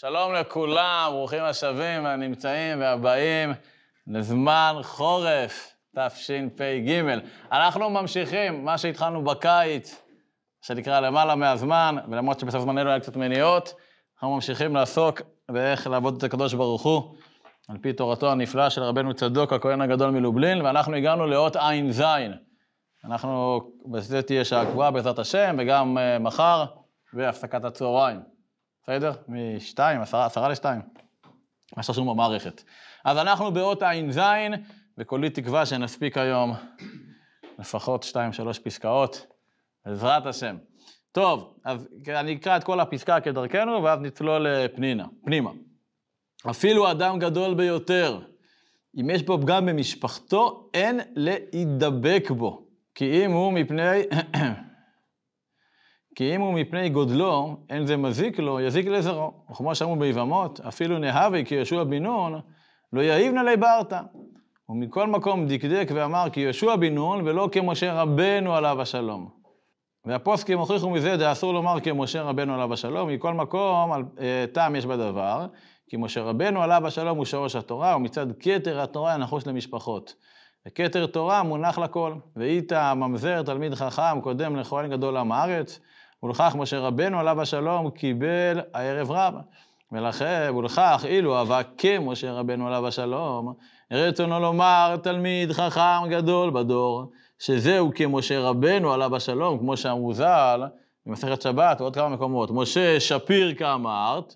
שלום לכולם, ברוכים השבים הנמצאים והבאים לזמן חורף תשפ"ג. אנחנו ממשיכים, מה שהתחלנו בקיץ, שנקרא למעלה מהזמן, ולמרות שבסוף זמננו היה קצת מניעות, אנחנו ממשיכים לעסוק באיך לעבוד את הקדוש ברוך הוא, על פי תורתו הנפלאה של רבנו צדוק, הכהן הגדול מלובלין, ואנחנו הגענו לאות ע"ז. אנחנו, בזה תהיה שעה קבועה בעזרת השם, וגם אה, מחר, והפסקת הצהריים. בסדר? מ-2, 10 ל-2, מה שרשום במערכת. אז אנחנו באות ע"ז, וכולי תקווה שנספיק היום לפחות 2-3 פסקאות, בעזרת השם. טוב, אז אני אקרא את כל הפסקה כדרכנו, ואז נצלול פנינה, פנימה. אפילו אדם גדול ביותר, אם יש בו פגם במשפחתו, אין להידבק בו, כי אם הוא מפני כי אם הוא מפני גודלו, אין זה מזיק לו, יזיק לזרעו. וכמו שאמרו ביבמות, אפילו נהבי כי יהושע בן נון, לא יעיבנה לי בארתא. ומכל מקום דקדק ואמר כי יהושע בן נון, ולא כמשה רבנו עליו השלום. והפוסקים הוכיחו מזה דאסור לומר כמשה רבנו עליו השלום, מכל מקום על, אה, טעם יש בדבר, כי משה רבנו עליו השלום הוא שורש התורה, ומצד כתר התורה הנחוש למשפחות. וכתר תורה מונח לכל, והיית ממזר, תלמיד חכם, קודם לכהן גדול עם הארץ, ולכך משה רבנו עליו השלום קיבל הערב רב. ולכן, ולכך, אילו אבקם כמשה רבנו עליו השלום, רצונו לומר תלמיד חכם גדול בדור, שזהו כמשה רבנו עליו השלום, כמו שאמרו ז"ל, במסכת שבת ועוד כמה מקומות. משה שפיר כאמרת,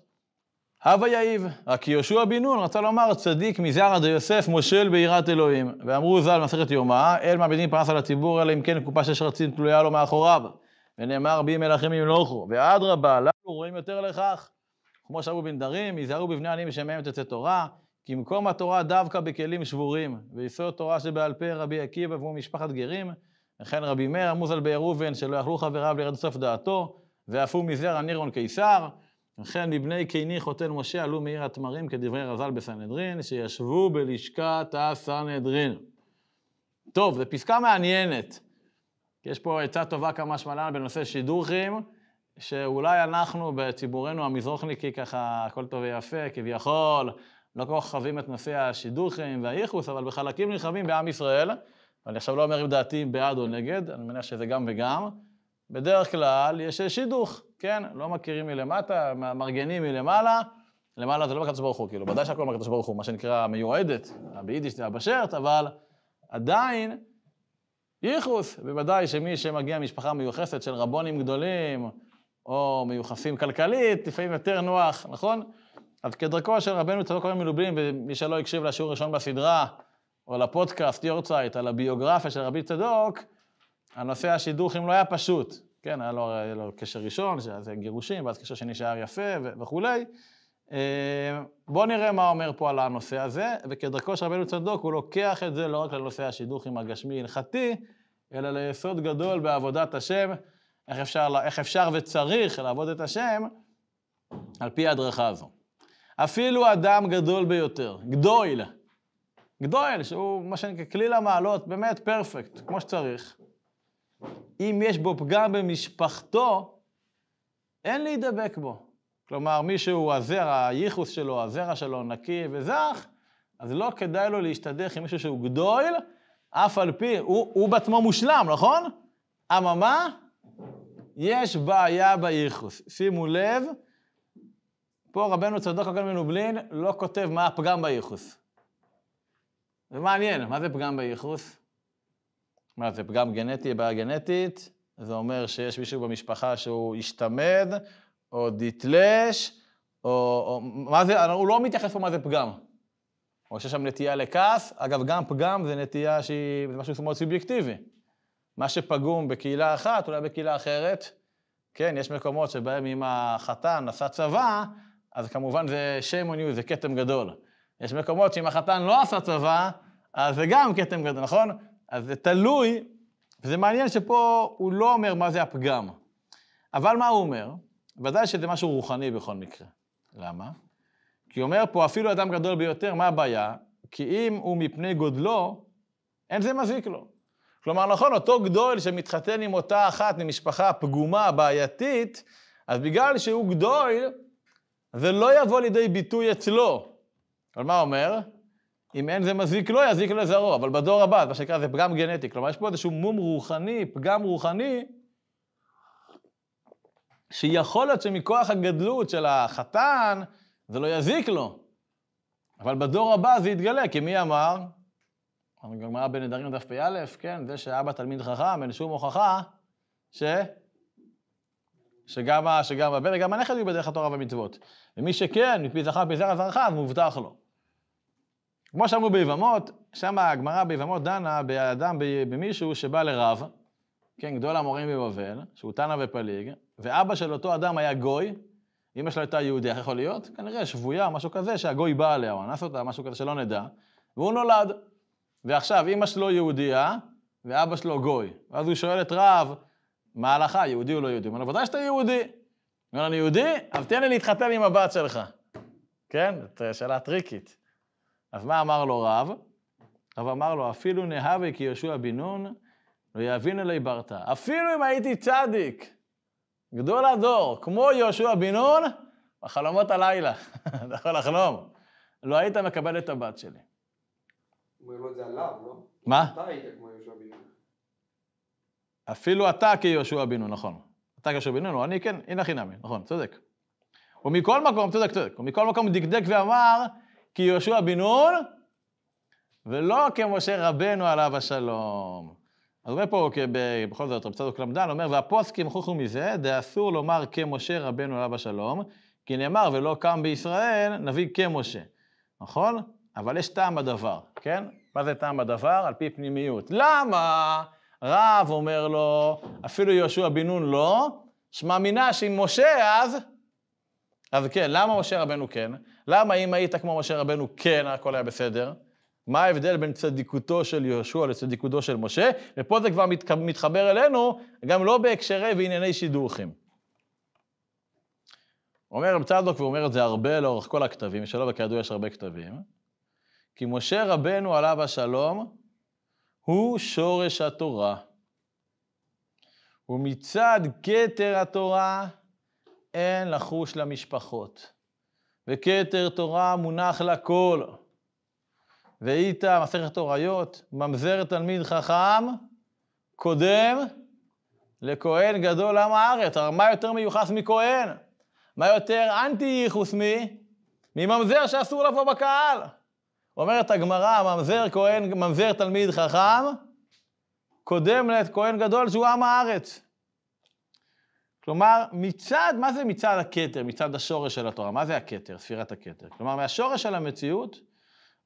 הווה יאיב. רק יהושע בן נון רצה לומר, צדיק מזער עד יוסף מושל ביראת אלוהים. ואמרו ז"ל במסכת יומא, אל מעבידים פרס על הציבור, אלא אם כן קופה שש רצים תלויה לו מאחוריו. ונאמר בי מלכים ימלוכו, ואדרבה, לנו רואים יותר לכך. כמו שאמרו בנדרים, היזהרו בבני עניים שמהם תצא תורה, כי מקום התורה דווקא בכלים שבורים, ויסוד תורה שבעל פה רבי עקיבא והוא משפחת גרים, וכן רבי מאיר עמוז על באר ראובן, שלא יכלו חבריו לרד סוף דעתו, ואף הוא מזרע נירון קיסר, וכן מבני קיני חותן משה עלו מעיר התמרים כדברי רז"ל בסנהדרין, שישבו בלשכת הסנהדרין. טוב, זו פסקה מעניינת. יש פה עצה טובה כמה שמלן בנושא שידוכים, שאולי אנחנו בציבורנו המזרוחניקי ככה, הכל טוב ויפה, כביכול, לא כל כך חווים את נושא השידוכים והייחוס, אבל בחלקים נרחבים בעם ישראל, ואני עכשיו לא אומר אם דעתי בעד או נגד, אני מניח שזה גם וגם, בדרך כלל יש שידוך, כן? לא מכירים מלמטה, מארגנים מלמעלה, למעלה זה לא בקדוש ברוך הוא, כאילו, ודאי שהכל בקדוש ברוך הוא, מה שנקרא מיועדת, ביידיש זה הבשרט, אבל עדיין, ייחוס, בוודאי שמי שמגיע ממשפחה מיוחסת של רבונים גדולים, או מיוחסים כלכלית, לפעמים יותר נוח, נכון? אז כדרכו של רבנו צדוק כהן מלובלין, ומי שלא הקשיב לשיעור הראשון בסדרה, או לפודקאסט יורצייט, על הביוגרפיה של רבי צדוק, הנושא השידוכים לא היה פשוט. כן, היה לו, היה לו קשר ראשון, שזה גירושים, ואז קשר שני שהיה יפה וכולי. אה, בואו נראה מה אומר פה על הנושא הזה, וכדרכו של רבנו צדוק, הוא לוקח את זה לא רק לנושא השידוך עם הגשמי-הלכתי, אלא ליסוד גדול בעבודת השם, איך אפשר, איך אפשר וצריך לעבוד את השם על פי ההדרכה הזו. אפילו אדם גדול ביותר, גדויל, גדויל, שהוא מה שנקרא כליל המעלות, באמת פרפקט, כמו שצריך. אם יש בו פגם במשפחתו, אין להידבק בו. כלומר, מישהו, הזרע, הייחוס שלו, הזרע שלו נקי וזך, אז לא כדאי לו להשתדך עם מישהו שהוא גדול, אף על פי, הוא, הוא בעצמו מושלם, נכון? אממה, יש בעיה בייחוס. שימו לב, פה רבנו צדוק הכל מנובלין לא כותב מה הפגם בייחוס. זה מעניין, מה זה פגם בייחוס? מה, זה פגם גנטי, בעיה גנטית? זה אומר שיש מישהו במשפחה שהוא השתמד, או דתלש, או, או מה זה, הוא לא מתייחס פה מה זה פגם. או שיש שם נטייה לכעס, אגב, גם פגם זה נטייה שהיא, זה משהו מאוד סובייקטיבי. מה שפגום בקהילה אחת, אולי בקהילה אחרת, כן, יש מקומות שבהם אם החתן עשה צבא, אז כמובן זה shame on you, זה כתם גדול. יש מקומות שאם החתן לא עשה צבא, אז זה גם כתם גדול, נכון? אז זה תלוי, וזה מעניין שפה הוא לא אומר מה זה הפגם. אבל מה הוא אומר? ודאי שזה משהו רוחני בכל מקרה. למה? כי אומר פה, אפילו אדם גדול ביותר, מה הבעיה? כי אם הוא מפני גודלו, אין זה מזיק לו. כלומר, נכון, אותו גדול שמתחתן עם אותה אחת ממשפחה פגומה, בעייתית, אז בגלל שהוא גדול, זה לא יבוא לידי ביטוי אצלו. אבל מה אומר? אם אין זה מזיק לו, לא יזיק לזרעו, אבל בדור הבא, מה שנקרא זה פגם גנטי. כלומר, יש פה איזשהו מום רוחני, פגם רוחני, שיכול להיות שמכוח הגדלות של החתן, זה לא יזיק לו. אבל בדור הבא זה יתגלה, כי מי אמר? הגמרא בנדרים דף פ"א, כן, זה שאבא תלמיד חכם, אין שום הוכחה ש... שגם, שגם הבן וגם הנכד יהיו בדרך התורה והמצוות. ומי שכן, מפי זכר פי זרע זרעך, אז מובטח לו. כמו שאמרו ביבמות, שם הגמרא ביבמות דנה באדם, במישהו שבא לרב, כן, גדול המורים בבבל, שהוא תנא ופליג, ואבא של אותו אדם היה גוי, אמא שלו הייתה איך יכול להיות? כנראה שבויה, משהו כזה, שהגוי בא עליה, או אנס אותה, משהו כזה שלא נדע, והוא נולד. ועכשיו, אמא שלו יהודייה, ואבא שלו גוי. ואז הוא שואל את רב, מה ההלכה, יהודי או לא יהודי? הוא אומר לו, ודאי שאתה יהודי. הוא אומר, אני יהודי, אז תן לי להתחתן עם הבת שלך. כן, זאת שאלה טריקית. אז מה אמר לו רב? רב אמר לו, אפילו נהבי כי יהושע בן נון, לא יבין אלי ברתה. אפילו אם הייתי צדיק, גדול הדור, כמו יהושע בן נון, בחלומות הלילה. אתה יכול לחלום. לא היית מקבל את הבת שלי. הוא אומר לו את זה עליו, לא? מה? אתה היית כמו יהושע בן נון. אפילו אתה כיהושע בן נון, נכון. אתה כיהושע בן נון, אני כן, הנה חינמי, נכון, צודק. ומכל מקום, צודק, צודק, ומכל מקום הוא דקדק ואמר, כי יהושע בן נון, ולא כמשה רבנו עליו השלום. אז הוא אומר פה, אוקיי, בכל זאת, רב צדוק למדן, אומר, והפוסקים הוכחו מזה, דאסור לומר כמשה רבנו עליו השלום, כי נאמר, ולא קם בישראל, נביא כמשה, נכון? אבל יש טעם בדבר, כן? מה זה טעם בדבר? על פי פנימיות. למה רב אומר לו, אפילו יהושע בן נון לא, שמע מינה שאם משה אז... אז כן, למה משה רבנו כן? למה אם היית כמו משה רבנו כן, הכל היה בסדר? מה ההבדל בין צדיקותו של יהושע לצדיקותו של משה? ופה זה כבר מתחבר אלינו, גם לא בהקשרי וענייני שידוכים. אומר רב צדוק, והוא אומר את זה הרבה לאורך כל הכתבים שלא וכידוע יש הרבה כתבים, כי משה רבנו עליו השלום הוא שורש התורה. ומצד כתר התורה אין לחוש למשפחות. וכתר תורה מונח לכל. ואיתה, מסכת אוריות, ממזר תלמיד חכם, קודם לכהן גדול עם הארץ. הרי מה יותר מיוחס מכהן? מה יותר אנטי ייחוס מי? מממזר שאסור לבוא בקהל. אומרת הגמרא, ממזר, ממזר תלמיד חכם, קודם לכהן גדול שהוא עם הארץ. כלומר, מצד, מה זה מצד הכתר, מצד השורש של התורה? מה זה הכתר, ספירת הכתר? כלומר, מהשורש של המציאות,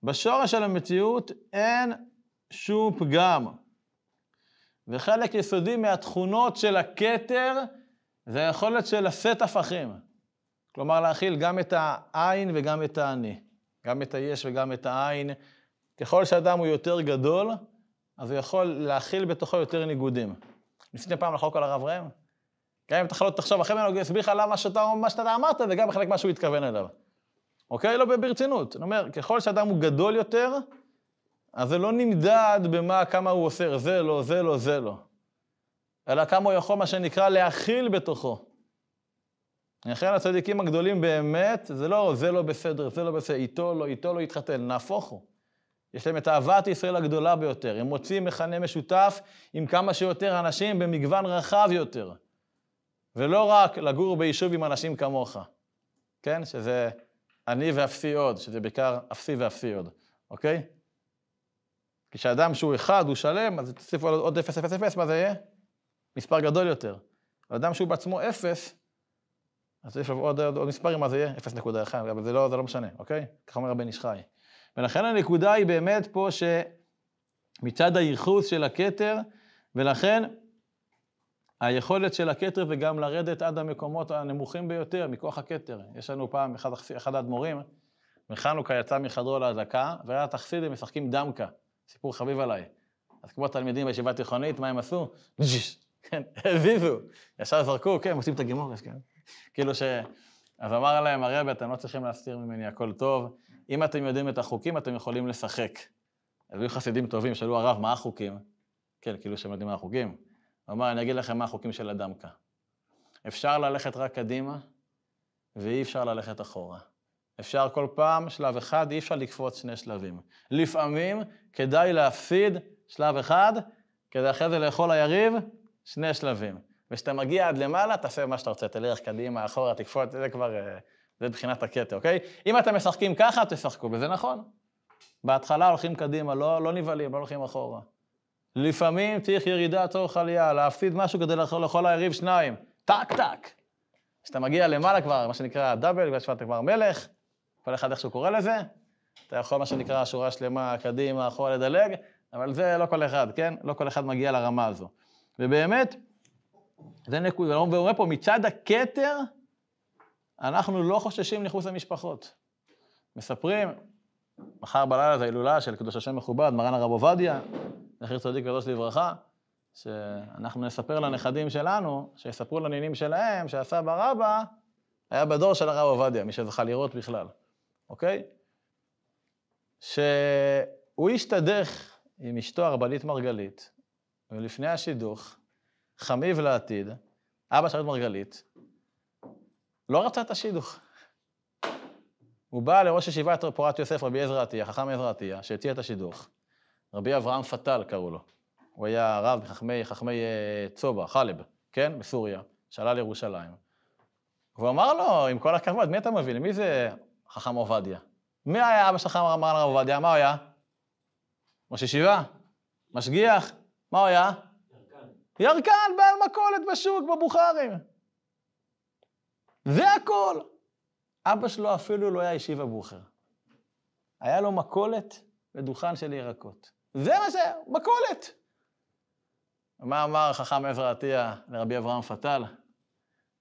בשורש של המציאות אין שום פגם. וחלק יסודי מהתכונות של הכתר זה היכולת של לשאת הפכים. כלומר, להכיל גם את העין וגם את האני. גם את היש וגם את העין. ככל שאדם הוא יותר גדול, אז הוא יכול להכיל בתוכו יותר ניגודים. ניסיתם פעם לחוק על הרב ראם? גם אם אתה יכול לא תחשוב, אחרי ממנו הוא יסביר לך למה שאתה, מה שאתה אמרת, וגם חלק מה שהוא התכוון אליו. אוקיי? לא ברצינות. אני אומר, ככל שאדם הוא גדול יותר, אז זה לא נמדד במה, כמה הוא עושה, זה לא, זה לא, זה לא. אלא כמה הוא יכול, מה שנקרא, להכיל בתוכו. לכן הצדיקים הגדולים באמת, זה לא, זה לא בסדר, זה לא בסדר, איתו לא, איתו לא יתחתן, נהפוך הוא. יש להם את אהבת ישראל הגדולה ביותר. הם מוצאים מכנה משותף עם כמה שיותר אנשים במגוון רחב יותר. ולא רק לגור ביישוב עם אנשים כמוך, כן? שזה אני ואפסי עוד, שזה בעיקר אפסי ואפסי עוד, אוקיי? כשאדם שהוא אחד, הוא שלם, אז תוסיפו עוד 0, 0, 0, מה זה יהיה? מספר גדול יותר. אבל אדם שהוא בעצמו 0, אז יש עוד, עוד, עוד מספרים, מה זה יהיה? 0.1, אבל זה לא, זה לא משנה, אוקיי? ככה אומר הבן איש חי. ולכן הנקודה היא באמת פה שמצד הייחוס של הכתר, ולכן היכולת של הכתר וגם לרדת עד המקומות הנמוכים ביותר, מכוח הכתר. יש לנו פעם, אחד, אחד האדמו"רים, מחנוכה יצא מחדרו להדלקה, והיה התחסידים משחקים דמקה, סיפור חביב עליי. אז כמו תלמידים בישיבה התיכונית, מה הם עשו? כן, הזיזו, ישר זרקו, כן, עושים את הגימורש, כן. כאילו ש... אז אמר להם הרב, אתם לא צריכים להסתיר ממני, הכל טוב. אם אתם יודעים את החוקים, אתם יכולים לשחק. אז היו חסידים טובים, שאלו הרב, מה החוקים? כן, כאילו שהם יודעים מה החוקים. הוא אמר, אני אגיד לכם מה החוקים של הדמקה. אפשר ללכת רק קדימה, ואי אפשר ללכת אחורה. אפשר כל פעם שלב אחד, אי אפשר לקפוץ שני שלבים. לפעמים כדאי להפסיד שלב אחד, כדי אחרי זה לאכול ליריב שני שלבים. וכשאתה מגיע עד למעלה, תעשה מה שאתה רוצה, תלך קדימה, אחורה, תקפוץ, זה כבר, אה, זה מבחינת הקטע, אוקיי? אם אתם משחקים ככה, תשחקו, וזה נכון. בהתחלה הולכים קדימה, לא, לא נבהלים, לא הולכים אחורה. לפעמים צריך ירידה תוך עלייה, להפסיד משהו כדי לאכול היריב שניים. טק, טק. כשאתה מגיע למעלה כבר, מה שנקרא דאבל, בגלל שאתה כבר מלך, כל אחד איכשהו קורא לזה, אתה יכול, מה שנקרא, שורה שלמה, קדימה, אחורה, לדלג, אבל זה לא כל אחד, כן? לא כל אחד מגיע לרמה הזו. ובאמת, זה נקוד, הוא אומר פה, מצד הכתר, אנחנו לא חוששים לחוץ למשפחות. מספרים, מחר בלילה זה הילולה של קדוש השם מכובד, מרן הרב עובדיה, זכר צדיק קדוש לברכה, שאנחנו נספר לנכדים שלנו, שיספרו לנינים שלהם, שהסבא רבא היה בדור של הרב עובדיה, מי שזכה לראות בכלל, אוקיי? שהוא השתדך עם אשתו הרבנית מרגלית, ולפני השידוך, חמיב לעתיד, אבא של מרגלית, לא רצה את השידוך. הוא בא לראש ישיבת פורת יוסף, רבי עזרא עטיה, חכם עזרא עטיה, שהציע את השידוך. רבי אברהם פתל קראו לו. הוא היה רב מחכמי חכמי אה, צובה, חלב, כן? בסוריה, שעלה לירושלים. והוא אמר לו, עם כל הכבוד, מי אתה מבין? מי זה חכם עובדיה? מי היה אבא שלך אמר לרב עובדיה? מה הוא היה? ראש ישיבה? משגיח? מה הוא היה? ירקן. ירקן, בעל מכולת בשוק, בבוכרים. זה הכל. אבא שלו אפילו לא היה ישיבה בוכר. היה לו מכולת ודוכן של ירקות. זה מה זה, מכולת. מה אמר חכם עבר עטיה לרבי אברהם פתל?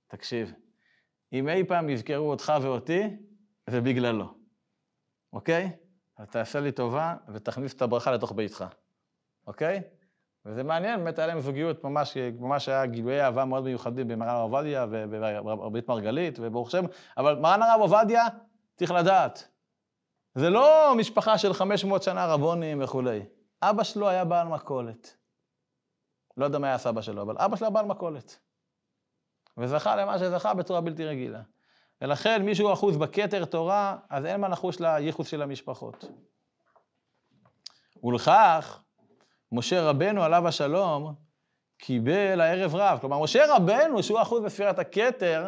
תקשיב, אם אי פעם יזכרו אותך ואותי, זה בגללו, אוקיי? אז תעשה לי טובה ותכניס את הברכה לתוך ביתך, אוקיי? וזה מעניין, באמת היה להם זוגיות, ממש, ממש היה גילויי אהבה מאוד מיוחדים במרן הרב עובדיה וברבית מרגלית, וברוך השם, אבל מרן הרב עובדיה, צריך לדעת, זה לא משפחה של 500 שנה רבונים וכולי. אבא שלו היה בעל מכולת. לא יודע מה היה סבא שלו, אבל אבא שלו היה בעל מכולת. וזכה למה שזכה בצורה בלתי רגילה. ולכן מי שהוא אחוז בכתר תורה, אז אין מה לחוש לייחוס של המשפחות. ולכך, משה רבנו עליו השלום, קיבל הערב רב. כלומר, משה רבנו, שהוא אחוז בספירת הכתר,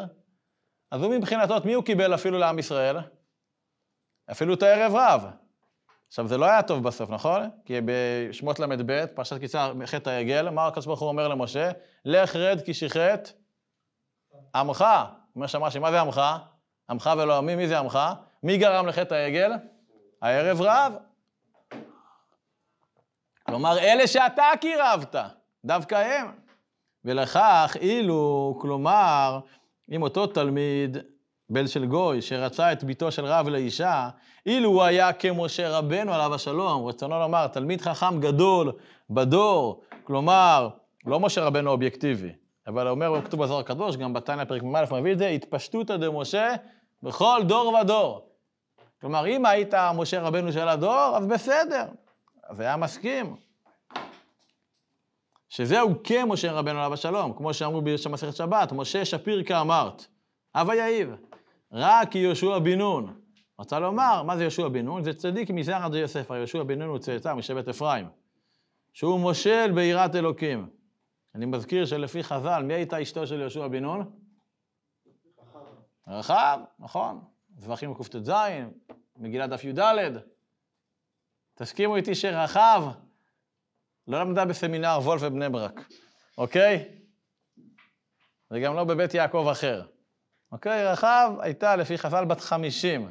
אז הוא מבחינתו, מי הוא קיבל אפילו לעם ישראל? אפילו את הערב רב. עכשיו, זה לא היה טוב בסוף, נכון? כי בשמות ל"ב, פרשת קיצה, חטא העגל, מה הקדוש ברוך הוא אומר למשה? לך רד כי שיחט עמך. אומר שם רש"י, מה זה עמך? עמך ולא עמי, מי זה עמך? מי גרם לחטא העגל? הערב רב. כלומר, אלה שאתה קירבת, דווקא הם. ולכך, אילו, כלומר, אם אותו תלמיד בן של גוי, שרצה את ביתו של רב לאישה, אילו הוא היה כמשה רבנו עליו השלום, רצונו לומר, תלמיד חכם גדול בדור, כלומר, לא משה רבנו אובייקטיבי, אבל אומר בכתוב בזוהר הקדוש, גם בתניא פרק מ"א מביא את זה, התפשטותא דמשה בכל דור ודור. כלומר, אם היית משה רבנו של הדור, אז בסדר, אז היה מסכים. שזהו כמשה רבנו עליו השלום, כמו שאמרו במסכת שבת, משה שפיר כאמרת, הווה יאיב. רק יהושע בן נון. רצה לומר, מה זה יהושע בן נון? זה צדיק מסחת יוסף, הרי יהושע בן נון הוא צאצא משבט אפרים, שהוא מושל ביראת אלוקים. אני מזכיר שלפי חז"ל, מי הייתה אשתו של יהושע בן נון? רחב, נכון. זבחים קט"ז, מגילת דף י"ד. תסכימו איתי שרחב לא למדה בסמינר וולף ובני ברק, אוקיי? וגם לא בבית יעקב אחר. אוקיי, רחב הייתה לפי חז"ל בת חמישים,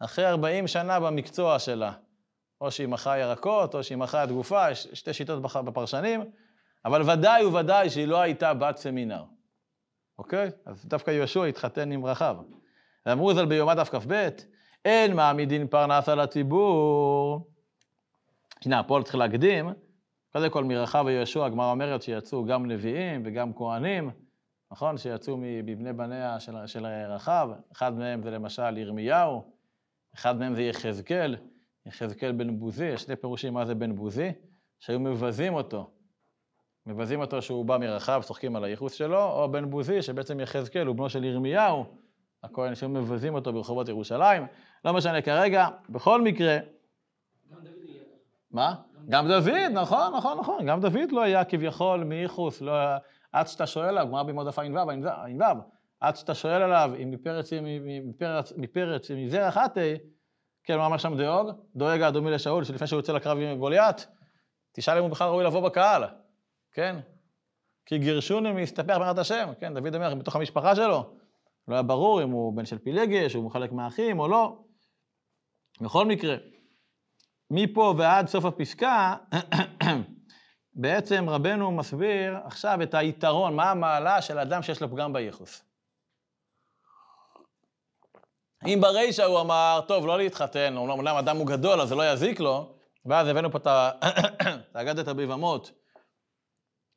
אחרי ארבעים שנה במקצוע שלה. או שהיא מכרה ירקות, או שהיא מכרה תגופה, יש שתי שיטות בפרשנים, אבל ודאי וודאי שהיא לא הייתה בת סמינר, אוקיי? אז דווקא יהושע התחתן עם רחב. ואמרו ז"ל ביומה דף כ"ב, אין מעמידין פרנס על הציבור. הנה, פה צריך להקדים, קודם כל מרחב ויהושע, הגמרא אומרת שיצאו גם נביאים וגם כהנים, נכון? שיצאו מבני בניה של, של רחב, אחד מהם זה למשל ירמיהו, אחד מהם זה יחזקאל, יחזקאל בן בוזי, יש שני פירושים מה זה בן בוזי, שהיו מבזים אותו. מבזים אותו שהוא בא מרחב, צוחקים על הייחוס שלו, או בן בוזי, שבעצם יחזקאל הוא בנו של ירמיהו, הכהן, שהיו מבזים אותו ברחובות ירושלים. לא משנה כרגע, בכל מקרה... גם דוד היה. מה? גם דוד, נכון, נכון, נכון. גם דוד לא היה כביכול מייחוס, לא היה... עד שאתה שואל עליו, גמרא במוד דף ע"ו, עד שאתה שואל עליו אם מפרץ מפרץ מפרץ מזרח אתי, כן, מה אמר שם דאוג? דואג האדומי לשאול, שלפני שהוא יוצא לקרב עם גוליית, תשאל אם הוא בכלל ראוי לבוא בקהל, כן? כי גירשוני מהסתפח בעד השם, כן? דוד המלך בתוך המשפחה שלו. לא היה ברור אם הוא בן של פילגש, הוא חלק מהאחים או לא. בכל מקרה, מפה ועד סוף הפסקה, בעצם רבנו מסביר עכשיו את היתרון, מה המעלה של אדם שיש לו פגם בייחוס. אם ברישא הוא אמר, טוב, לא להתחתן, אומנם אדם הוא גדול, אז זה לא יזיק לו, ואז הבאנו פה את האגדת הביבמות,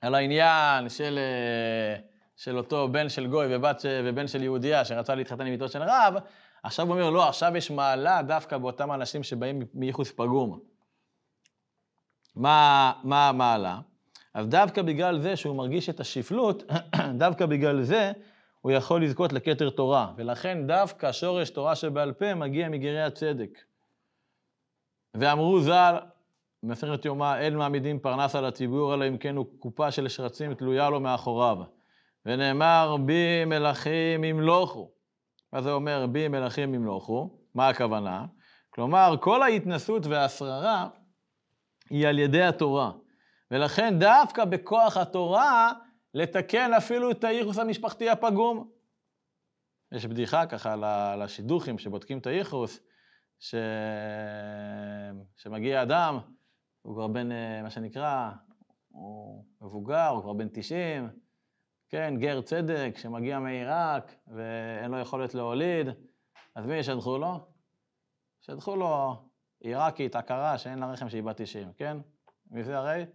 על העניין של, אה, של אותו בן של גוי ובת, ובן של יהודייה שרצה להתחתן עם ביתו של רב, עכשיו הוא אומר, לא, עכשיו יש מעלה דווקא באותם אנשים שבאים מייחוס פגום. מה, מה המעלה? אז דווקא בגלל זה שהוא מרגיש את השפלות, דווקא בגלל זה הוא יכול לזכות לכתר תורה, ולכן דווקא שורש תורה שבעל פה מגיע מגרי הצדק. ואמרו ז"ל, במסכת יומא, אין מעמידים פרנס על הציבור, אלא אם כן הוא קופה של שרצים תלויה לו מאחוריו. ונאמר, בי מלכים ימלוכו. מה זה אומר, בי מלכים ימלוכו? מה הכוונה? כלומר, כל ההתנסות והשררה היא על ידי התורה. ולכן דווקא בכוח התורה לתקן אפילו את הייחוס המשפחתי הפגום. יש בדיחה ככה לשידוכים שבודקים את הייחוס, ש... שמגיע אדם, הוא כבר בן, אה, מה שנקרא, הוא מבוגר, הוא כבר בן 90, כן, גר צדק שמגיע מעיראק ואין לו יכולת להוליד, אז מי ישדחו לו? ישדחו לו עיראקית, עקרה, שאין לה רחם שהיא בת 90, כן? מי זה הרי?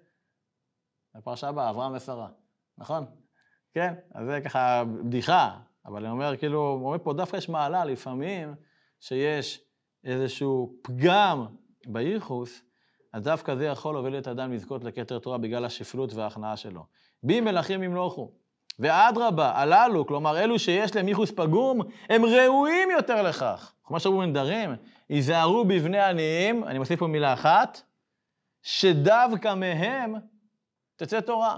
הפרשה הבאה, אברהם ושרה, נכון? כן? אז זה ככה בדיחה, אבל אני אומר, כאילו, הוא אומר פה, דווקא יש מעלה לפעמים שיש איזשהו פגם בייחוס, אז דווקא זה יכול להוביל את האדם לזכות לכתר תורה בגלל השפלות וההכנעה שלו. בי מלכים ימלוכו. ואדרבה, הללו, כלומר אלו שיש להם ייחוס פגום, הם ראויים יותר לכך. כמו שאומרים מנדרים, היזהרו בבני עניים, אני מוסיף פה מילה אחת, שדווקא מהם תצא תורה.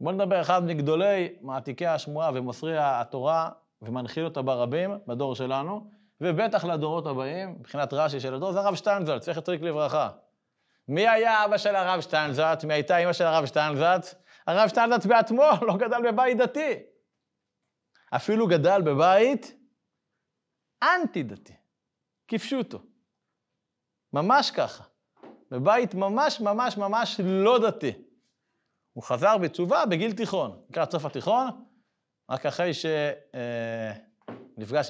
בואו נדבר אחד מגדולי מעתיקי השמועה ומוסרי התורה ומנחיל אותה ברבים, בדור שלנו, ובטח לדורות הבאים, מבחינת רש"י של הדור, זה הרב שטיינזלץ, זכר צדיק לברכה. מי היה אבא של הרב שטיינזלץ? מי הייתה אמא של הרב שטיינזלץ? הרב שטיינזלץ בעצמו לא גדל בבית דתי. אפילו גדל בבית אנטי-דתי. כפשוטו. ממש ככה. בבית ממש ממש ממש לא דתי. הוא חזר בתשובה בגיל תיכון. לקראת סוף התיכון, רק אחרי שנפגש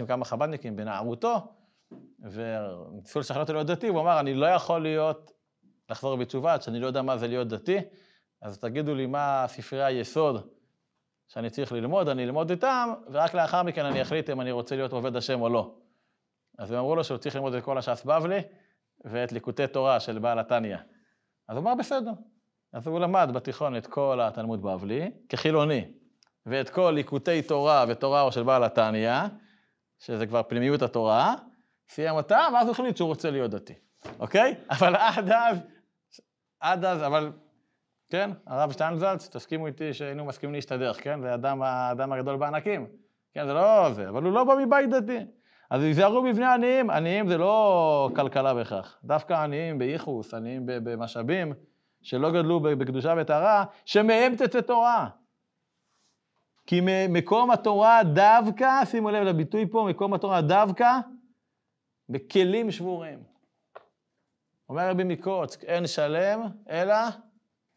אה, עם כמה חב"דניקים בנערותו, וניסו לשכנע אותו להיות דתי, הוא אמר, אני לא יכול להיות, לחזור בתשובה עד שאני לא יודע מה זה להיות דתי, אז תגידו לי מה ספרי היסוד שאני צריך ללמוד, אני אלמוד איתם, ורק לאחר מכן אני אחליט אם אני רוצה להיות עובד השם או לא. אז הם אמרו לו שהוא צריך ללמוד את כל הש"ס בבלי ואת ליקוטי תורה של בעל התניא. אז הוא אמר, בסדר. אז הוא למד בתיכון את כל התלמוד בבלי, כחילוני, ואת כל ליקוטי תורה ותורה של בעל התניא, שזה כבר פנימיות התורה, סיים אותה, ואז הוא החליט שהוא רוצה להיות דתי, אוקיי? אבל עד אז, עד אז, אבל, כן, הרב שטיינזלץ, תסכימו איתי שהיינו מסכימים להשתדך, כן? זה האדם הגדול בענקים. כן, זה לא זה, אבל הוא לא בא מבית דתי. אז היזהרו בבני עניים, עניים זה לא כלכלה בהכרח. דווקא עניים בייחוס, עניים במשאבים, שלא גדלו בקדושה וטהרה, שמהם תצא תורה. כי מקום התורה דווקא, שימו לב לביטוי פה, מקום התורה דווקא, בכלים שבורים. אומר רבי מקוצק, אין שלם, אלא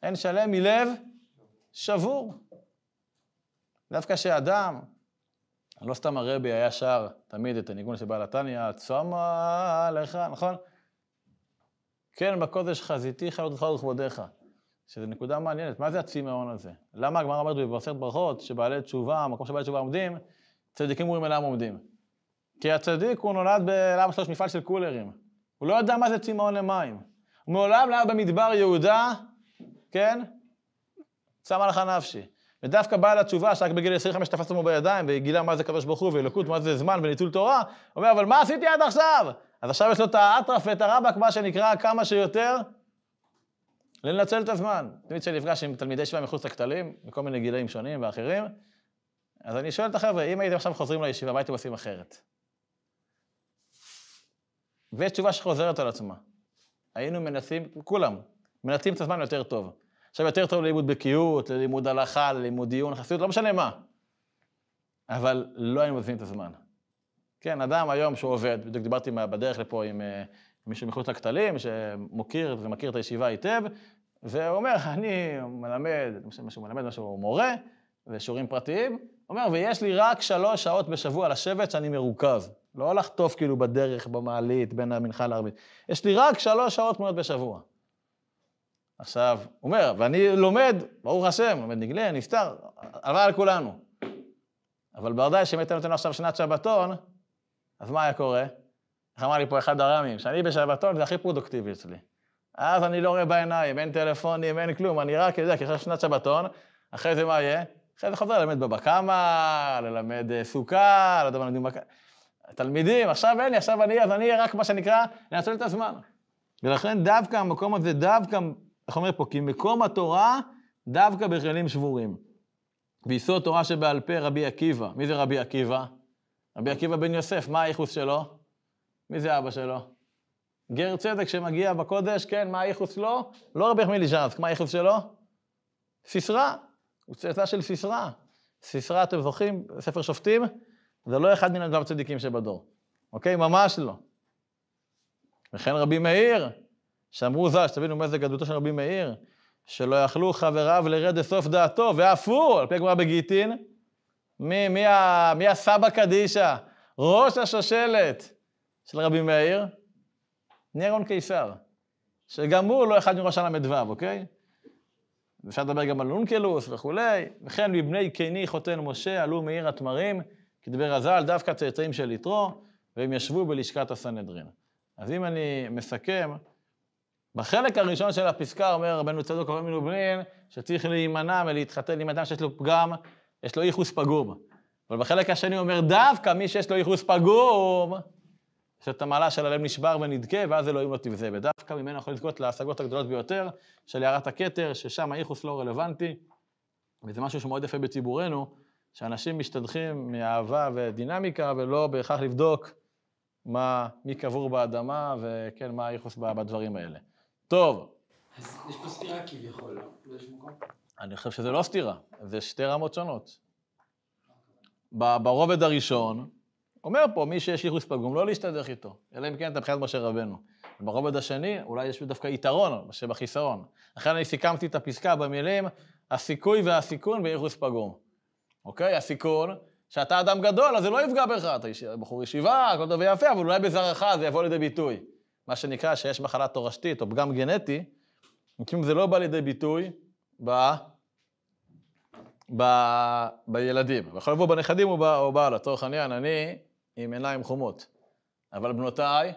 אין שלם מלב שבור. דווקא שאדם לא סתם הרבי היה שר תמיד את הניגון של בעל התניא, צמה לך, נכון? כן, בקודש חזיתי חיות לך ולכבודיך. שזו נקודה מעניינת, מה זה הצימאון הזה? למה הגמרא אומרת בבשרת ברכות, שבעלי תשובה, המקום שבעלי תשובה עומדים, צדיקים רואים אליהם עומדים. כי הצדיק הוא נולד בלמה שלוש מפעל של קולרים. הוא לא יודע מה זה צימאון למים. הוא מעולם לא היה במדבר יהודה, כן? צמא לך נפשי. ודווקא בעל התשובה, שרק בגיל 25 תפס אותו בידיים וגילה מה זה קדוש ברוך הוא ואלוקות, מה זה זמן וניצול תורה, אומר, אבל מה עשיתי עד עכשיו? אז עכשיו יש לו את האטרף ואת הרבק, מה שנקרא, כמה שיותר לנצל את הזמן. תמיד כשאני נפגש עם תלמידי ישיבה מחוץ לכתלים, מכל מיני גילאים שונים ואחרים, אז אני שואל את החבר'ה, אם הייתם עכשיו חוזרים לישיבה, מה הייתם עושים אחרת? ויש תשובה שחוזרת על עצמה. היינו מנסים, כולם, מנסים את הזמן יותר טוב. עכשיו יותר טוב ללימוד בקיאות, ללימוד הלכה, ללימוד דיון, חסידות, לא משנה מה. אבל לא היינו מבזבזים את הזמן. כן, אדם היום שהוא עובד, בדיוק דיברתי בדרך לפה אה, עם מישהו מחוץ לכתלים, שמוקיר ומכיר את הישיבה היטב, והוא אומר, אני מלמד, מה שהוא מלמד, משהו מורה, ושיעורים פרטיים, הוא אומר, ויש לי רק שלוש שעות בשבוע לשבת שאני מרוכז. לא לחטוף כאילו בדרך, במעלית, בין המנחה לערבית. יש לי רק שלוש שעות תמונות בשבוע. עכשיו, הוא אומר, ואני לומד, ברוך השם, לומד נגלה, נפטר, הלוואי על כולנו. אבל ברדאי, שאם הייתם נותנים עכשיו שנת שבתון, אז מה היה קורה? איך אמר לי פה אחד הרמים, שאני בשבתון זה הכי פרודוקטיבי אצלי. אז אני לא רואה בעיניים, אין טלפונים, אין כלום, אני רק, יודע, כי עכשיו שנת שבתון, אחרי זה מה יהיה? אחרי זה חוזר ללמד בבא קמא, ללמד אה, סוכה, לא יודע מה לומדים בבא תלמידים, עכשיו אין לי, עכשיו אני, אז אני רק מה שנקרא, לנצל את הזמן. ולכן דווקא המקום הזה, דווקא איך אומר פה? כי מקום התורה דווקא בכלים שבורים. ויסוד תורה שבעל פה רבי עקיבא. מי זה רבי עקיבא? רבי עקיבא בן יוסף, מה הייחוס שלו? מי זה אבא שלו? גר צדק שמגיע בקודש, כן, מה הייחוס שלו? לא רבי יחמי ליז'נסק, מה הייחוס שלו? סיסרא, הוא צאצא של סיסרא. סיסרא, אתם זוכרים, ספר שופטים, זה לא אחד מן הדבר צדיקים שבדור. אוקיי? ממש לא. וכן רבי מאיר, שאמרו ז"ל, שתבינו זה גדלותו של רבי מאיר, שלא יכלו חבריו לרד לסוף דעתו, ואף הוא, על פי הגמרא בגיטין, מי, מי, ה, מי הסבא קדישא, ראש השושלת של רבי מאיר, נירון קיסר, שגם הוא לא אחד מראש הל"ו, אוקיי? אפשר לדבר גם על אונקלוס וכולי, וכן מבני קני חותן משה עלו מעיר התמרים, כדבר הז"ל, דווקא צאצאים של יתרו, והם ישבו בלשכת הסנהדרין. אז אם אני מסכם, בחלק הראשון של הפסקה אומר רבנו צדוק הרב מלובלין, שצריך להימנע מלהתחתן עם אדם שיש לו פגם, יש לו ייחוס פגום. אבל בחלק השני אומר, דווקא מי שיש לו ייחוס פגום, יש את המעלה של הלב נשבר ונדכה, ואז אלוהים לא תבזה. ודווקא ממנו יכול לזכות להשגות הגדולות ביותר, של הערת הכתר, ששם הייחוס לא רלוונטי. וזה משהו שמאוד יפה בציבורנו, שאנשים משתדחים מאהבה ודינמיקה, ולא בהכרח לבדוק מה, מי קבור באדמה, וכן, מה הייחוס בדברים האלה. טוב. אז יש פה סתירה כביכול, לא? לא אני חושב שזה לא סתירה, זה שתי רמות שונות. ברובד הראשון, אומר פה, מי שיש ייחוס פגום, לא להשתדך איתו, אלא אם כן אתה מבחינת משה רבנו. ברובד השני, אולי יש דווקא יתרון שבחיסרון. לכן אני סיכמתי את הפסקה במילים, הסיכוי והסיכון בייחוס פגום. אוקיי? הסיכון, שאתה אדם גדול, אז זה לא יפגע בך, אתה בחור ישיבה, הכל טוב ויפה, אבל אולי בזרעך זה יבוא לידי ביטוי. מה שנקרא שיש מחלה תורשתית או פגם גנטי, אם זה לא בא לידי ביטוי ב... ב... בילדים. יכול לבוא בנכדים או, בא, בא לצורך העניין, אני עם עיניים חומות, אבל בנותיי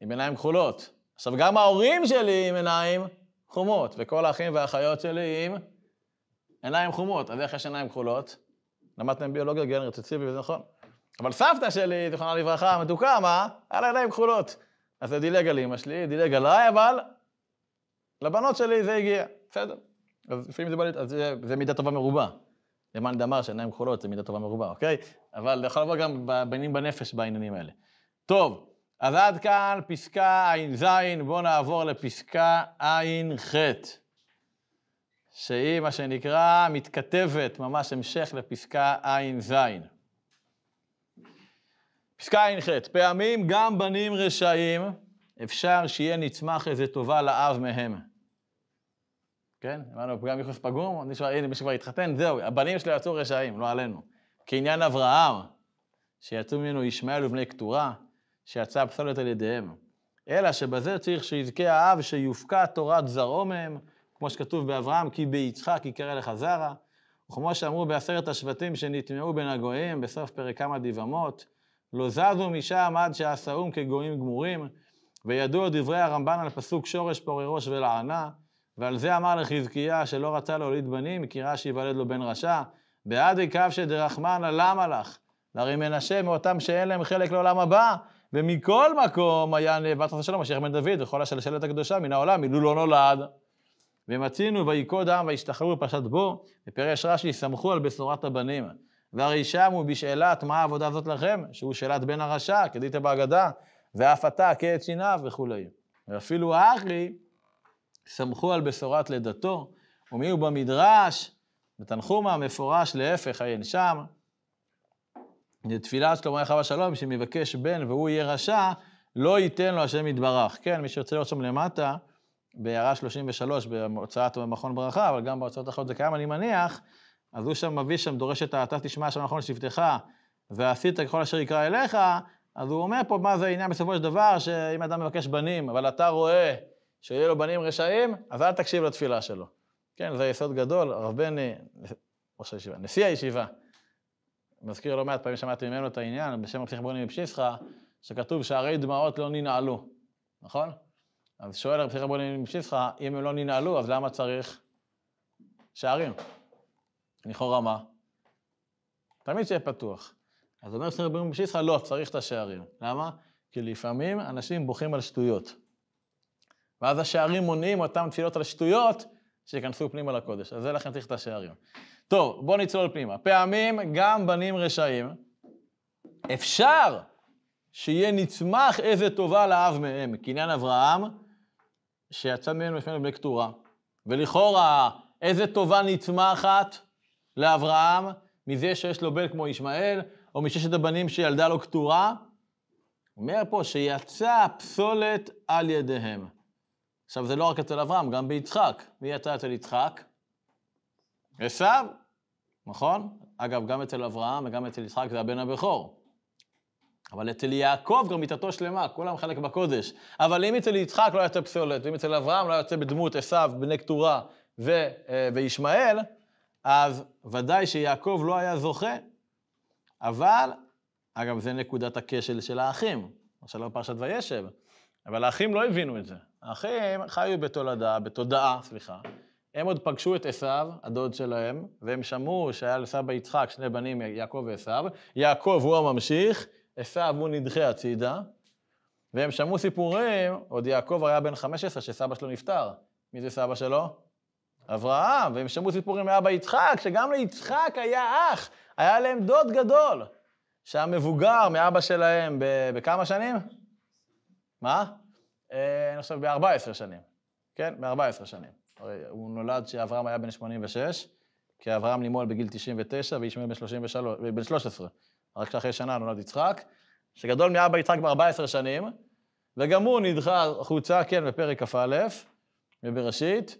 עם עיניים כחולות. עכשיו, גם ההורים שלי עם עיניים חומות, וכל האחים והאחיות שלי עם עיניים חומות. אז איך יש עיניים כחולות? למדתם ביולוגיה גן רציציבי, וזה נכון. אבל סבתא שלי, זיכרונה לברכה, מתוקה, מה? היה לה עיניים כחולות. אז זה דילג על אימא שלי, דילג עליי, אבל לבנות שלי זה הגיע, בסדר. אז לפעמים זה בא לי, אז זה, זה מידה טובה מרובה. למען דמר שעיניים כחולות זה מידה טובה מרובה, אוקיי? אבל זה יכול לבוא גם בבנים בנפש בעניינים האלה. טוב, אז עד כאן פסקה ע"ז, בואו נעבור לפסקה ע"ח, שהיא מה שנקרא מתכתבת, ממש המשך לפסקה ע"ז. פסקה ע"ח, פעמים גם בנים רשעים, אפשר שיהיה נצמח איזה טובה לאב מהם. כן? אמרנו, פגם יחס פגום, הנה, מי שכבר התחתן, זהו, הבנים שלו יצאו רשעים, לא עלינו. כעניין אברהם, שיצאו ממנו ישמעאל ובני קטורה, שיצא הפסולת על ידיהם. אלא שבזה צריך שיזכה האב שיופקע תורת זרעו מהם, כמו שכתוב באברהם, כי ביצחק יקרא לך זרע, וכמו שאמרו בעשרת השבטים שנטמעו בין הגויים, בסוף פרק כמה דיבמות, לא זזו משם עד שעשאום כגויים גמורים, וידוע דברי הרמב"ן על פסוק שורש פורי ראש ולענה, ועל זה אמר לחזקיה שלא רצה להוליד בנים, כי ראה שיוולד לו בן רשע, בעד כבשא דרחמנא למה לך? הרי מנשה מאותם שאין להם חלק לעולם הבא, ומכל מקום היה נאבד עשה השלום, משיח בן דוד וכל השלשלת הקדושה מן העולם, אילו לא נולד. ומצינו ויקוד העם וישתחררו בפרשת בו, ופרש רש"י, סמכו על בשורת הבנים. והרי שם הוא בשאלת מה העבודה הזאת לכם, שהוא שאלת בן הרשע, כדית בהגדה, ואף אתה כעת שיניו וכולי. ואפילו האחי סמכו על בשורת לידתו, ומי הוא במדרש, ותנחומה מפורש להפך, עיין שם. תפילה שלמה יחב השלום, שמבקש בן והוא יהיה רשע, לא ייתן לו השם יתברך. כן, מי שרוצה לראות שם למטה, בהערה 33 בהוצאת מכון ברכה, אבל גם בהוצאות אחרות זה קיים, אני מניח, אז הוא שם מביא שם, דורש את ה"אתה תשמע שם נכון לשבטך, ועשית ככל אשר יקרא אליך", אז הוא אומר פה מה זה העניין בסופו של דבר, שאם אדם מבקש בנים, אבל אתה רואה שיהיה לו בנים רשעים, אז אל תקשיב לתפילה שלו. כן, זה יסוד גדול, הרב בני, ראש הישיבה, נשיא הישיבה, מזכיר לא מעט פעמים שמעתי ממנו את העניין, בשם הפסיכבוני מפשיסחה, שכתוב שערי דמעות לא ננעלו, נכון? אז שואל הפסיכבוני מפשיסחה, אם הם לא ננעלו, אז למה צריך שערים? לכאורה מה? תמיד שיהיה פתוח. אז אומר שני רבי משיסחא, לא, צריך את השערים. למה? כי לפעמים אנשים בוכים על שטויות. ואז השערים מונעים אותם תפילות על שטויות, שיכנסו פנימה לקודש. אז זה לכן צריך את השערים. טוב, בואו נצלול פנימה. פעמים גם בנים רשעים, אפשר שיהיה נצמח איזה טובה לאב מהם, קניין אברהם, שיצא ממנו לפני בני קטורה. ולכאורה, איזה טובה נצמחת? לאברהם מזה שיש לו בן כמו ישמעאל, או מששת הבנים שילדה לו קטורה. אומר פה שיצא פסולת על ידיהם. עכשיו, זה לא רק אצל אברהם, גם ביצחק. מי יצא אצל יצחק? עשו, נכון? אגב, גם אצל אברהם וגם אצל יצחק זה הבן הבכור. אבל אצל יעקב גם מיטתו שלמה, כולם חלק בקודש. אבל אם אצל יצחק לא יצא פסולת, ואם אצל אברהם לא יצא בדמות עשו, בני קטורה ו... אה, וישמעאל, אז ודאי שיעקב לא היה זוכה, אבל, אגב, זה נקודת הכשל של האחים, למשל בפרשת וישב, אבל האחים לא הבינו את זה. האחים חיו בתולדה, בתודעה, סליחה. הם עוד פגשו את עשיו, הדוד שלהם, והם שמעו שהיה לסבא יצחק שני בנים, יעקב ועשיו. יעקב הוא הממשיך, עשיו הוא נדחה הצידה. והם שמעו סיפורים, עוד יעקב היה בן 15 שסבא שלו נפטר. מי זה סבא שלו? אברהם, והם שמעו סיפורים מאבא יצחק, שגם ליצחק היה אח, היה להם דוד גדול, שהיה מבוגר מאבא שלהם בכמה שנים? מה? אה, אני חושב ב-14 שנים, כן? ב-14 שנים. הוא נולד כשאברהם היה בן 86, כי אברהם נימול בגיל 99 וישמעאל בן אה, בן 13. רק שאחרי שנה נולד יצחק, שגדול מאבא יצחק ב-14 שנים, וגם הוא נדחה החוצה, כן, בפרק כ"א, מבראשית.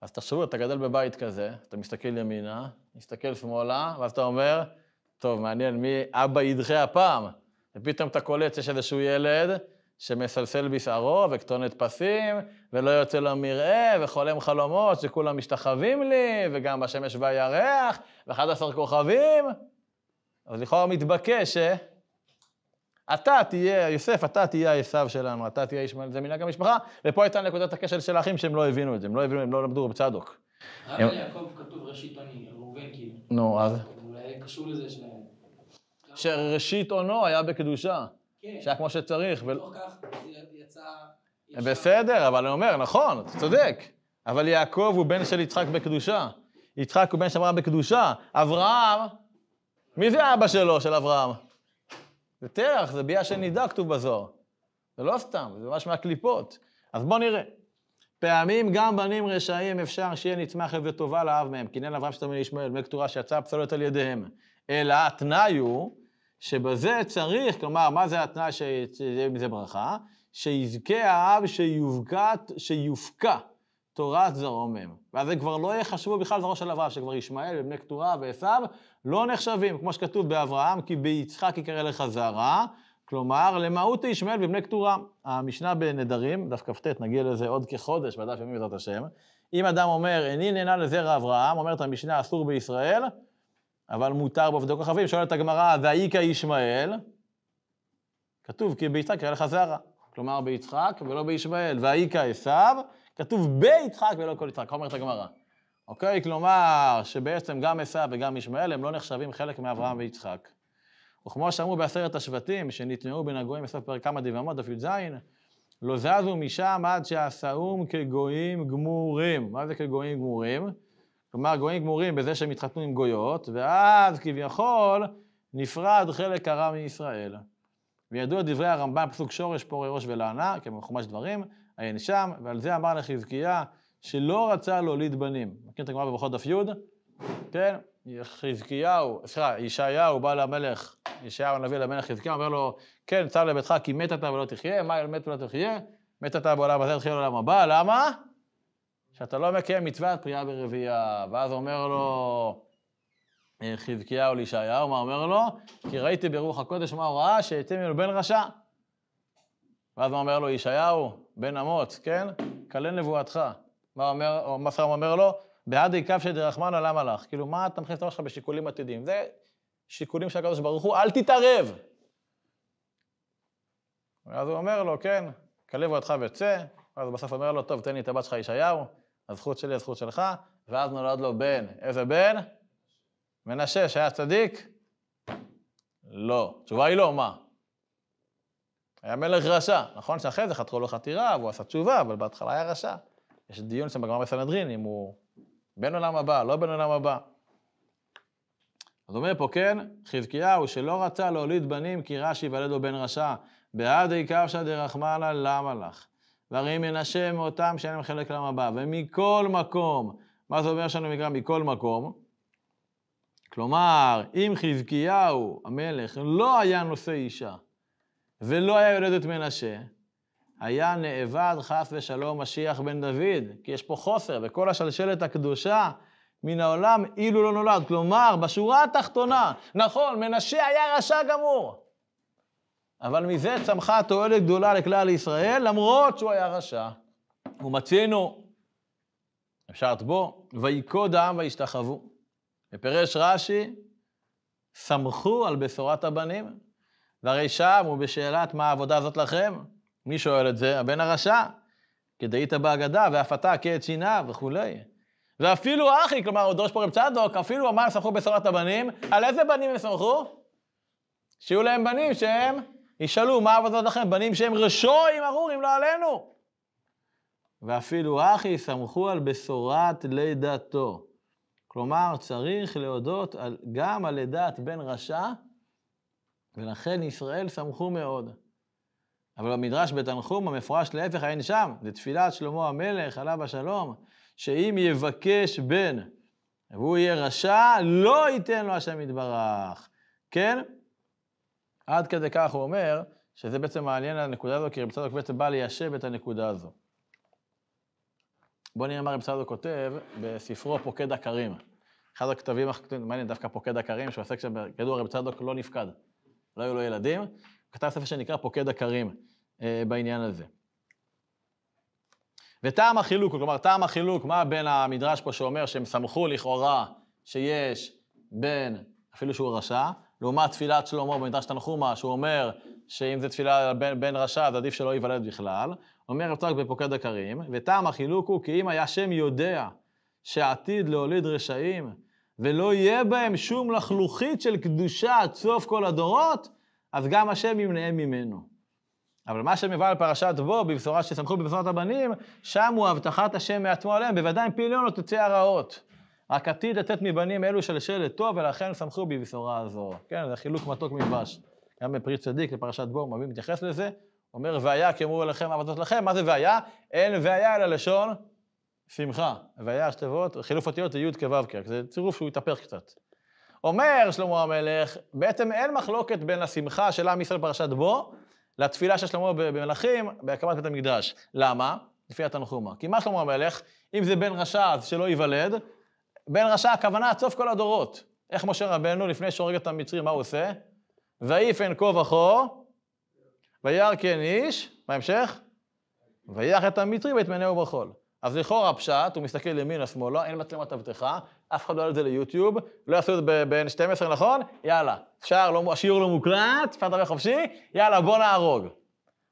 אז תחשבו, אתה גדל בבית כזה, אתה מסתכל ימינה, מסתכל שמאלה, ואז אתה אומר, טוב, מעניין מי אבא ידחה הפעם. ופתאום אתה קולט שיש איזשהו ילד שמסלסל בשערו וקטונת פסים, ולא יוצא למרעה, וחולם חלומות שכולם משתחווים לי, וגם בשמש והירח, ואחד עשר כוכבים. אז לכאורה מתבקש, אה? אתה תהיה יוסף, אתה תהיה העשו שלנו, אתה תהיה ישמעאל, זה מנהג המשפחה, ופה הייתה נקודת הכשל של האחים שהם לא הבינו את זה, הם לא הבינו, הם לא למדו בצדוק. רק על יעקב כתוב ראשית עוני, ראובן כאילו. נו, אז? אולי קשור לזה ש... שראשית עונו היה בקדושה. כן. שהיה כמו שצריך. בתוך לא כך יצא... בסדר, אבל אני אומר, נכון, אתה צודק. אבל יעקב הוא בן של יצחק בקדושה. יצחק הוא בן של אברהם בקדושה. אברהם, מי זה אבא שלו, של אברהם? זה תרח, זה ביאה שנידה כתוב בזוהר. זה לא סתם, זה ממש מהקליפות. אז בואו נראה. פעמים גם בנים רשעים אפשר שיהיה נצמח נצמחת וטובה לאב מהם, כי נן אברהם שתמיד ישמעאל, דמי קטורה שיצאה פסולת על ידיהם. אלא התנאי הוא שבזה צריך, כלומר, מה זה התנאי שיהיה מזה ברכה? שיזכה האב שיובקת, שיופקע תורת זרעו מהם. ואז זה כבר לא יחשבו בכלל זרעו של אברהם, שכבר ישמעאל ובני קטורה ועשיו, לא נחשבים, כמו שכתוב באברהם, כי ביצחק יקרא לך זרע, כלומר, למהות ישמעאל בבני קטורה. המשנה בנדרים, דף כ"ט, נגיע לזה עוד כחודש, בדף ימים בעזרת השם. אם אדם אומר, איני נהנה לזרע אברהם, אומרת המשנה, אסור בישראל, אבל מותר בעובדו כוכבים. שואלת הגמרא, ואיכא ישמעאל? כתוב, כי ביצחק יקרא לך זרע. כלומר, ביצחק ולא בישמעאל. ואיכא עשיו? כתוב ביצחק ולא כל יצחק. אומרת הגמרא. אוקיי? כלומר, שבעצם גם עשיו וגם ישמעאל הם לא נחשבים חלק מאברהם ויצחק. וכמו שאמרו בעשרת השבטים, שנטמעו בין הגויים בסוף פרק כמה דבעמות, דף י"ז, לא זזו משם עד שעשאום כגויים גמורים. מה זה כגויים גמורים? כלומר, גויים גמורים בזה שהם התחתנו עם גויות, ואז כביכול נפרד חלק הרע מישראל. וידעו את דברי הרמב"ם, פסוק שורש, פורי ראש ולענה, כמחומש דברים, עיין שם, ועל זה אמר לחזקיה, שלא רצה להוליד בנים. מכיר את הגמרא בברכות דף י'? כן, חזקיהו, סליחה, ישעיהו בא למלך, ישעיהו הנביא למלך חזקיהו, אומר לו, כן, צר לביתך כי מת אתה ולא תחיה, מה אל מת ולא תחיה? מת אתה בעולם הזה, תחיה לעולם הבא, למה? שאתה לא מקיים מצוות פריאה ברבייה. ואז אומר לו אה, חזקיהו לישעיהו, מה אומר לו? כי ראיתי ברוח הקודש מה הוראה, שהייתם ממנו בן רשע. ואז מה אומר לו ישעיהו, בן אמוץ, כן? כלה נבואתך. מה אומר, או מסרם אומר לו, בעד עיכב של דרחמנה למה לך? כאילו, מה אתה מכניס את הראש שלך בשיקולים עתידיים? זה שיקולים של הקדוש ברוך הוא, אל תתערב. ואז הוא אומר לו, כן, כלב אותך וצא, ואז בסוף אומר לו, טוב, תן לי את הבת שלך ישעיהו, הזכות שלי, הזכות שלך, ואז נולד לו בן. איזה בן? מנשה, שהיה צדיק? לא. התשובה היא לא, מה? היה מלך רשע. נכון שאחרי זה חתכו לו חתירה, והוא עשה תשובה, אבל בהתחלה היה רשע. יש דיון שם בגמרא בסנהדרין, אם הוא בן עולם הבא, לא בן עולם הבא. אז אומר פה, כן, חזקיהו, שלא רצה להוליד בנים, כי רש"י ייוולד לו בן רשע. בעד עיקר שא דרחמנא למה לך? והרי מנשה מאותם שאין להם חלק לעם הבא. ומכל מקום, מה זה אומר שאני מקרא מכל מקום? כלומר, אם חזקיהו המלך לא היה נושא אישה ולא היה יולדת מנשה, היה נאבד חס ושלום משיח בן דוד, כי יש פה חוסר, וכל השלשלת הקדושה מן העולם אילו לא נולד. כלומר, בשורה התחתונה, נכון, מנשה היה רשע גמור, אבל מזה צמחה תועלת גדולה לכלל ישראל, למרות שהוא היה רשע. ומצינו, אפשר בו, ויקוד העם וישתחוו. ופרש רש"י, שמחו על בשורת הבנים, והרי שם הוא בשאלת מה העבודה הזאת לכם, מי שואל את זה? הבן הרשע. כדאית בהגדה, ואף אתה כעת שינה וכולי. ואפילו אחי, כלומר, דורש פה רב צדוק, אפילו אמר סמכו בשורת הבנים, על איזה בנים הם סמכו? שיהיו להם בנים שהם ישאלו, מה עבודות לכם? בנים שהם רשועים ארורים, לא עלינו. ואפילו אחי, סמכו על בשורת לידתו. כלומר, צריך להודות על, גם על לידת בן רשע, ולכן ישראל סמכו מאוד. אבל במדרש בתנחום המפורש להפך אין שם, זה תפילת שלמה המלך, עליו השלום, שאם יבקש בן והוא יהיה רשע, לא ייתן לו השם יתברך, כן? עד כדי כך הוא אומר, שזה בעצם מעניין הנקודה הזו, כי רב צדוק בעצם בא ליישב את הנקודה הזו. בואו נראה מה רב צדוק כותב בספרו פוקד עקרים. אחד הכתבים, מעניין, דווקא פוקד עקרים, שעוסק שם, כידוע רב צדוק לא נפקד, לא היו לו ילדים, כתב ספר שנקרא פוקד הכרים אה, בעניין הזה. וטעם החילוק, כלומר, טעם החילוק, מה בין המדרש פה שאומר שהם שמחו לכאורה שיש בין, אפילו שהוא רשע, לעומת תפילת שלמה במדרש תנחומה, שהוא אומר שאם זו תפילה בין, בין רשע, אז עדיף שלא ייוולד בכלל. אומר רב צדק בפוקד הכרים, וטעם החילוק הוא כי אם היה שם יודע שעתיד להוליד רשעים, ולא יהיה בהם שום לחלוכית של קדושה עד סוף כל הדורות, אז גם השם ימנעה ממנו. אבל מה שמבא על פרשת בו, בבשורה שסמכו בבשורת הבנים, שם הוא הבטחת השם מעצמו עליהם, בוודאי עם פיליון לא תצא הרעות. רק עתיד לצאת מבנים אלו של שלט טוב, ולכן סמכו בבשורה הזו. כן, זה חילוק מתוק מדבש. גם בפרי צדיק לפרשת בו, הוא מתייחס לזה, אומר והיה כי אמרו אליכם עבדות לכם, מה זה והיה? אין והיה אלא לשון שמחה. והיה שתי חילוף אותיות זה י' כו' כ', זה צירוף שהוא התהפך קצת. אומר שלמה המלך, בעצם אין מחלוקת בין השמחה של עם ישראל בפרשת בו לתפילה של שלמה במלכים בהקמת בית המקדש. למה? לפי התנחומה. כי מה שלמה המלך? אם זה בן רשע, אז שלא ייוולד. בן רשע, הכוונה עד סוף כל הדורות. איך משה רבנו, לפני שהורג את המצרים, מה הוא עושה? ויפן כה וכה, וירא כן איש, ההמשך? ויח את המצרים ואת מנהו בחול. אז לכאורה פשט, הוא מסתכל ימינה, שמאלה, אין מצלמת אבטחה, אף אחד לא יעלה את זה ליוטיוב, לא יעשו את זה ב-N12, נכון? יאללה, שער לא, השיעור לא מוקלט, אפשר לדבר חופשי, יאללה, בוא נהרוג.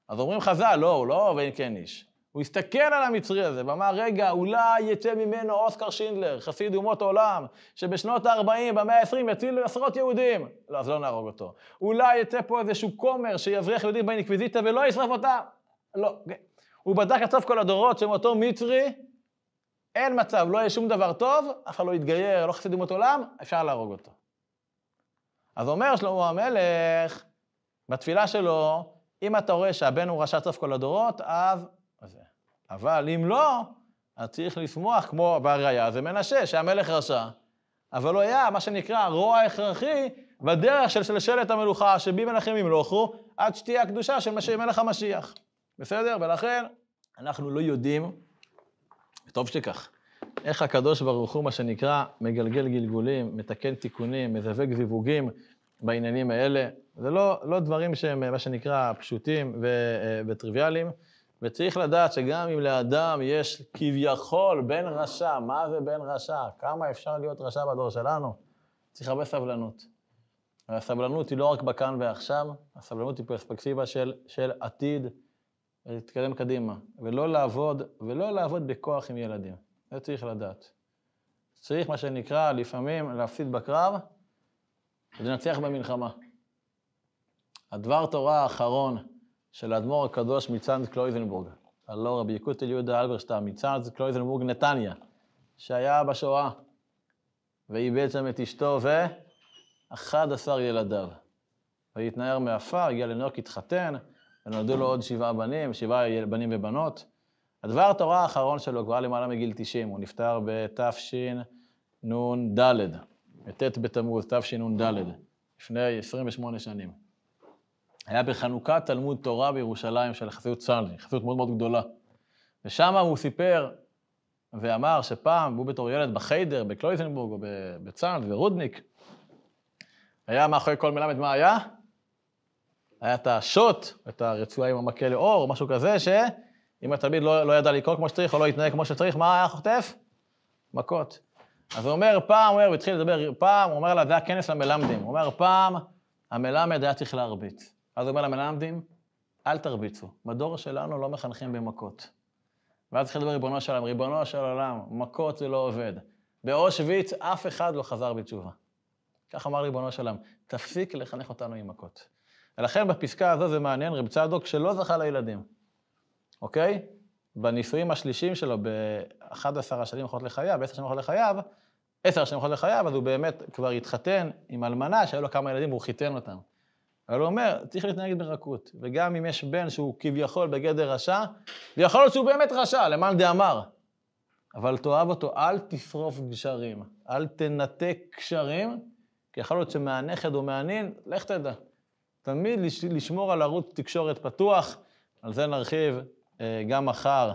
אז אומרים חז"ל, לא, הוא לא ואין כן איש. הוא הסתכל על המצרי הזה ואמר, רגע, אולי יצא ממנו אוסקר שינדלר, חסיד אומות עולם, שבשנות ה-40, במאה ה-20, יציל עשרות יהודים. לא, אז לא נהרוג אותו. אולי יצא פה איזשהו כומר שיבריח יהודים באינקוויזיציה ולא ישרף אותם. לא, הוא בדק עד סוף כל הדורות שהם אותו מצרי אין מצב, לא יהיה שום דבר טוב, אף אחד לא יתגייר, לא חסיד אומות עולם, אפשר להרוג אותו. אז אומר שלמה המלך, בתפילה שלו, אם אתה רואה שהבן הוא רשע עד סוף כל הדורות, אז... אבל אם לא, אז צריך לשמוח, כמו בראייה זה מנשה, שהמלך רשע. אבל לא היה, מה שנקרא, הרוע ההכרחי, בדרך של שלשלת המלוכה, שבי מלכים ימלוכו, עד שתהיה הקדושה של מלך המשיח. בסדר? ולכן אנחנו לא יודעים, טוב שכך, איך הקדוש ברוך הוא, מה שנקרא, מגלגל גלגולים, מתקן תיקונים, מזווג זיווגים בעניינים האלה. זה לא, לא דברים שהם, מה שנקרא, פשוטים ו, וטריוויאליים. וצריך לדעת שגם אם לאדם יש כביכול בן רשע, מה זה בן רשע? כמה אפשר להיות רשע בדור שלנו? צריך הרבה סבלנות. והסבלנות היא לא רק בכאן ועכשיו, הסבלנות היא פרספקסיבה של, של עתיד, להתקדם קדימה, ולא לעבוד, ולא לעבוד בכוח עם ילדים. זה צריך לדעת. צריך, מה שנקרא, לפעמים להפסיד בקרב ולנצח במלחמה. הדבר תורה האחרון של האדמו"ר הקדוש מצאנז קלויזנבורג, הלא רבי יקוטל יהודה אלברשטיין מצאנז קלויזנבורג נתניה, שהיה בשואה, ואיבד שם את אשתו ו עשר ילדיו. והתנער מעפר, הגיע לניו יורק, התחתן, ונולדו לו עוד שבעה בנים, שבעה בנים ובנות. הדבר התורה האחרון שלו כבר למעלה מגיל 90, הוא נפטר בתשנ"ד, בט' בתמוז, תשנ"ד, לפני 28 שנים. היה בחנוכת תלמוד תורה בירושלים של חסידות צאנז'י, חסידות מאוד מאוד גדולה. ושם הוא סיפר ואמר שפעם, הוא בתור ילד בחיידר, בקלויזנבורג או בצאנז, ורודניק, היה מאחורי כל מלמד מה היה? היה את השוט, את הרצועה עם המקל לאור, או משהו כזה, שאם התלמיד לא, לא ידע לקרוא כמו שצריך או לא התנהג כמו שצריך, מה היה חוטף? מכות. אז הוא אומר, פעם, הוא אומר, הוא התחיל לדבר, פעם, הוא אומר לה, זה הכנס למלמדים. הוא אומר, פעם, המלמד היה צריך להרביץ. אז הוא אומר למלמדים, אל תרביצו, בדור שלנו לא מחנכים במכות. ואז התחיל לדבר ריבונו של עולם, ריבונו של עולם, מכות זה לא עובד. באושוויץ אף אחד לא חזר בתשובה. כך אמר ריבונו של עולם, תפסיק לחנך אותנו עם מכות. ולכן בפסקה הזו זה מעניין, רב צדוק שלא זכה לילדים, אוקיי? בנישואים השלישים שלו, ב-11 השנים האחרונות לחייו, ב-10 השנים האחרונות לחייו, 10 השנים האחרונות לחייו, אז הוא באמת כבר התחתן עם אלמנה שהיו לו כמה ילדים והוא חיתן אותם. אבל הוא אומר, צריך להתנהג ברכות, וגם אם יש בן שהוא כביכול בגדר רשע, ויכול להיות שהוא באמת רשע, למען דאמר. אבל תאהב אותו, אל תשרוף גשרים, אל תנתק קשרים, כי יכול להיות שמהנכד או מהנין, לך תדע. תמיד לשמור על ערוץ תקשורת פתוח, על זה נרחיב אה, גם מחר,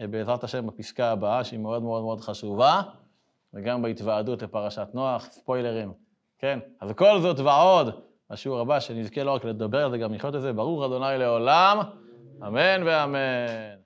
אה, בעזרת השם, בפסקה הבאה, שהיא מאוד מאוד מאוד חשובה, וגם בהתוועדות לפרשת נוח, ספוילרים, כן? אז כל זאת ועוד, השיעור הבא, שנזכה לא רק לדבר על זה, גם לחיות את זה, ברוך אדוני לעולם, אמן ואמן.